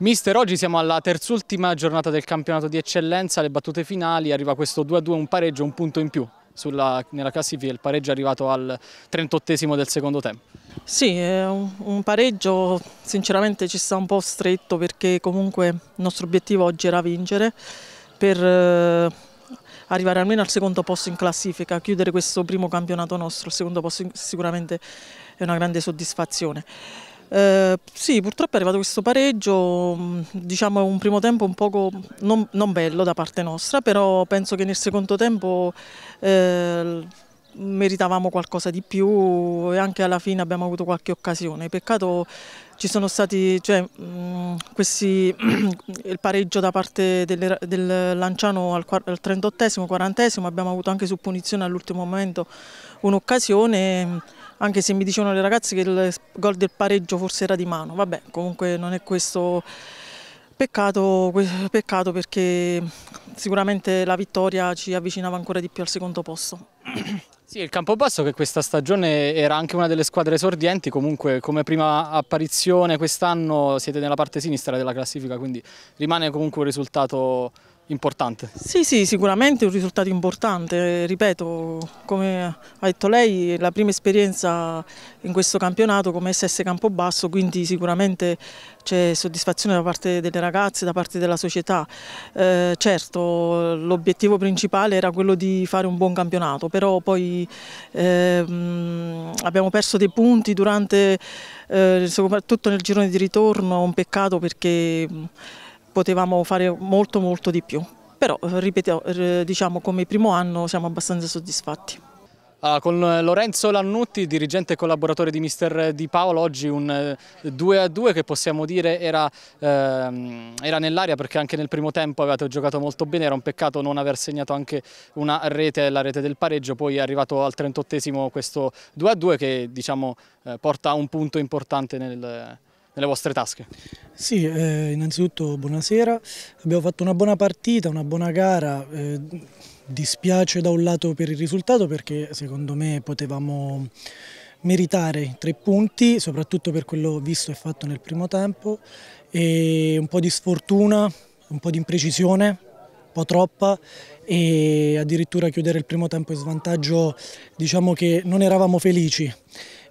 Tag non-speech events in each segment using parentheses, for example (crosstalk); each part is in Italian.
Mister, oggi siamo alla terzultima giornata del campionato di eccellenza, le battute finali, arriva questo 2-2, un pareggio, un punto in più sulla, nella classifica, il pareggio è arrivato al 38 del secondo tempo. Sì, un, un pareggio sinceramente ci sta un po' stretto perché comunque il nostro obiettivo oggi era vincere per eh, arrivare almeno al secondo posto in classifica, chiudere questo primo campionato nostro, il secondo posto sicuramente è una grande soddisfazione. Eh, sì, purtroppo è arrivato questo pareggio, mm, diciamo un primo tempo un poco non, non bello da parte nostra, però penso che nel secondo tempo eh, meritavamo qualcosa di più e anche alla fine abbiamo avuto qualche occasione. Peccato ci sono stati cioè, mm, questi, (clears throat) il pareggio da parte del, del Lanciano al, al 38 40 abbiamo avuto anche su punizione all'ultimo momento un'occasione anche se mi dicevano le ragazze che il gol del pareggio forse era di mano, vabbè comunque non è questo peccato, peccato perché sicuramente la vittoria ci avvicinava ancora di più al secondo posto. (clears throat) Sì, il Campobasso che questa stagione era anche una delle squadre esordienti, comunque come prima apparizione quest'anno siete nella parte sinistra della classifica, quindi rimane comunque un risultato importante. Sì, sì, sicuramente un risultato importante, ripeto, come ha detto lei, la prima esperienza in questo campionato come SS Campobasso, quindi sicuramente c'è soddisfazione da parte delle ragazze, da parte della società. Eh, certo, l'obiettivo principale era quello di fare un buon campionato, però poi eh, abbiamo perso dei punti durante, eh, soprattutto nel girone di ritorno, un peccato perché potevamo fare molto molto di più. Però, eh, ripeto, diciamo come primo anno siamo abbastanza soddisfatti. Allora, ah, con eh, Lorenzo Lannutti, dirigente e collaboratore di Mister Di Paolo, oggi un 2 eh, a 2 che possiamo dire era, ehm, era nell'aria perché anche nel primo tempo avevate giocato molto bene, era un peccato non aver segnato anche una rete, la rete del pareggio, poi è arrivato al 38 esimo questo 2 a 2 che diciamo, eh, porta un punto importante nel, nelle vostre tasche? Sì, eh, innanzitutto buonasera, abbiamo fatto una buona partita, una buona gara, eh, dispiace da un lato per il risultato perché secondo me potevamo meritare tre punti, soprattutto per quello visto e fatto nel primo tempo e un po' di sfortuna, un po' di imprecisione un po' troppa e addirittura chiudere il primo tempo in svantaggio diciamo che non eravamo felici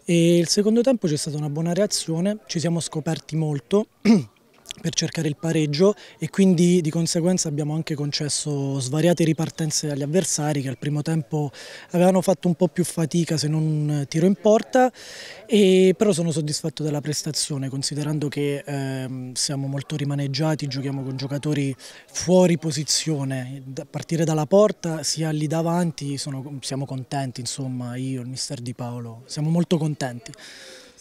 e il secondo tempo c'è stata una buona reazione, ci siamo scoperti molto (clears throat) per cercare il pareggio e quindi di conseguenza abbiamo anche concesso svariate ripartenze agli avversari che al primo tempo avevano fatto un po' più fatica se non un tiro in porta e però sono soddisfatto della prestazione considerando che ehm, siamo molto rimaneggiati, giochiamo con giocatori fuori posizione, a partire dalla porta sia lì davanti sono, siamo contenti insomma io, il mister Di Paolo, siamo molto contenti.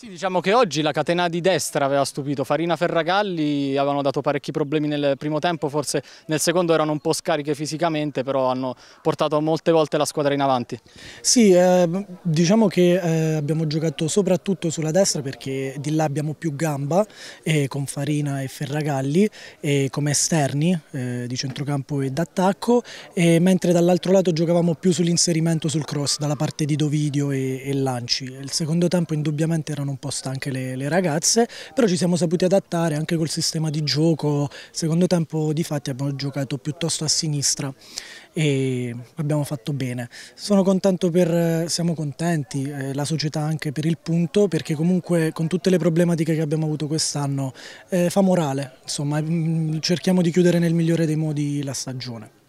Sì, diciamo che oggi la catena di destra aveva stupito, Farina Ferragalli avevano dato parecchi problemi nel primo tempo, forse nel secondo erano un po' scariche fisicamente, però hanno portato molte volte la squadra in avanti. Sì, eh, diciamo che eh, abbiamo giocato soprattutto sulla destra perché di là abbiamo più gamba eh, con Farina e Ferragalli eh, come esterni eh, di centrocampo e d'attacco, mentre dall'altro lato giocavamo più sull'inserimento sul cross dalla parte di Dovidio e, e Lanci. Il secondo tempo indubbiamente erano un po' stanche le, le, ragazze, però ci siamo saputi adattare anche col sistema di gioco, secondo tempo di fatti abbiamo giocato piuttosto a sinistra e abbiamo fatto bene. Contento per, siamo contenti, eh, la società anche per il punto, perché comunque con tutte le problematiche che abbiamo avuto quest'anno eh, fa morale, insomma mm, cerchiamo di chiudere nel migliore dei modi la stagione.